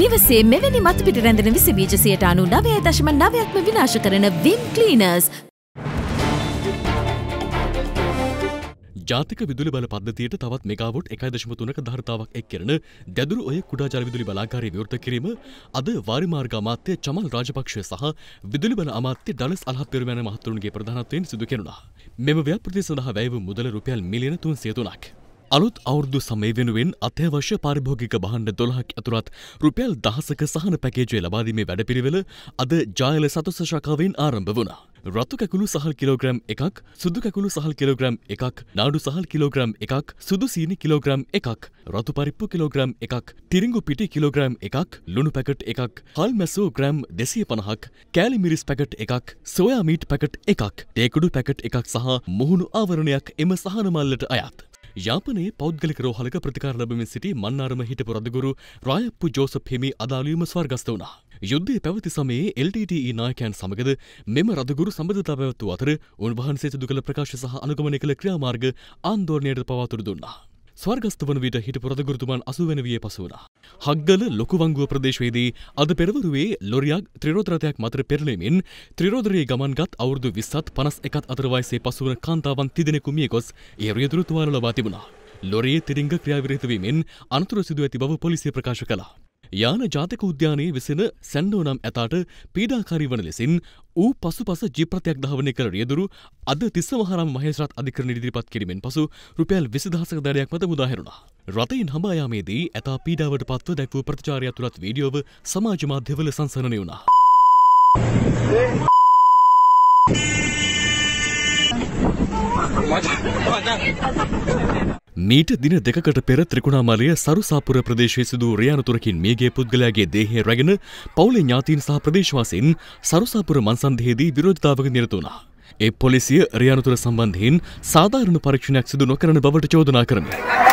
නිවසේ මෙවැනි මතුපිට රැඳෙන විස බීජ සියයට අනු නවය දශම නවයක්ම විනාශ කරන විම් ක්ලීනර්ස් ජාතික විදුලි බල පද්ධතියට තවත් මෙගාවොට් එකයිදශම තුනක ධර්තාවක් එක් කරන දැදුරු ඔය කුඩාජල විදුලි බලාකාරය විවෘත කිරීම අද වාරිමාර්ග අමාත්‍ය චමල් රාජපක්ෂය සහ විදුලි බල අමාත්‍ය ඩලස් අල්හත්වරමයන මහතුරුන්ගේ ප්‍රධානත්වයෙන් සිදු කෙරුණා. මෙම ව්‍යාපෘති සඳහා වැයව මුදල රුපියල් මිලියන තුන් සියතුනක්. අලුත් අවුරදු සමය වෙනුවෙන් අත්‍යවශ්‍ය පරිභෝගික බහණ්ඩ දොළහක් ඇතුරත් රුපියල් දහසක සහන පැකේජය ලබාදීමේ වැඩපිරිවෙල අද ජායල සතුස ශකාවෙන් ආරම්භ වුණා. රත්තු කැකුළු සහල් කිලෝග්‍රම් එකක් සුදු කැකුළු සහල් කිලෝග්‍රම් එකක් නාඩු සහල් කිලෝග්‍රම් එකක් සුදු සීනි කිලෝග්‍රම් එකක් රතු පරිප්පු කිලෝග්‍රම් එකක් තිරිංගු පිටි කිලෝග්‍රම් එකක් ලුණු පැකට් එකක් හල් මැසෝ ග්‍රම් දෙසිය පණහක් කෑලි මිරිස් පැකට් එකක් සොයා මීට් පැකට් එකක් තේකුඩු පැකට් එකක් සහ මුහුණු ආවරණයක් එම සහනමල්ලට අයත්. යාපනයේ පෞද්ගලික රෝහලක ප්‍රතිකාර ලැබමින් සිටි මන්නාරම හිටපු රදගුරු රායප්පු ජෝසප් හිමි අදාළවීම ස්වර්ගස්ත වුණා. යුද්ධය පැවති සමයේ LTTE නායකයන් සමගද මෙම රදගුරු සම්බඳතා පැවැත්වූ අතර උන්වහන්සේ සිදු කළ ප්‍රකාශ සහ අනුගමනය කළ ක්‍රියාමාර්ග ආන්දෝලනයට පවාතුරු දුන්නා. ස්වර්ගස්ත වන විට හිට පුරදගුරතුමන් අසුවන විය පසුවනා. හක්ගල ලොකුවංගුව ප්‍රදේශවේදී අද පෙරවරුවේ ලොරියක් ත්‍රරෝතරතයක් මතර පෙරලෙමින් ත්‍රරෝදරයේ ගමන්ගත් අවුරදු විස්සත් පනස් එකත් අතරවයිසේ පසුවන කාන්තාවන් තිදෙනෙකු මියකොස් ඒ රියදුරතුවාල ලබා තිබුණා. ලොරේ තිරිංග ක්‍රියාවිරහිතවීමෙන් අනතුර සිදුව ඇති බව පොලිසිය ප්‍රකාශ කලා. යාන ජාතික උද්‍යානයේ විසෙන සැන්ඩෝ නම් ඇතාට පීඩාකාරී වන ලෙසින් ඌ පසුපස ජිප්‍රතයක් ධාවනය කර රියදුරු අද තිස්සවහරම් මහේස්රත් අධිකරණ ඉදිරිපත් කිරීමෙන් පසු රුපියල් විසිදහසක දඩයක් මත මුදාහැරුණා. රතයින් හඹායාමේදී ඇතා පීඩාවට පත්ව දැක්වූ ප්‍රතිචාරය ඇතුළත් වීඩියෝව සමාජ මාධ්‍යවල සංසරණය වුණා. 맞아 맞아 මීට දින දෙකට පෙර ත්‍රිකුණාමලය සරුසාපුර ප්‍රදේශයේ සිදු රයානතුරකින් මියගේ පුද්ගලයාගේ දේහය රැගෙන පවුලේ ඥාතීන් සහ ප්‍රදේශවාසීන් සරුසාපුර මන්සන්ධයේදී විරෝධතාවක නිරත වුණා. ඒ පොලිසිය රයානතුර සම්බන්ධයෙන් සාධාරණ පරීක්ෂණයක් සිදු නොකරන බවට චෝදනා කරමින්.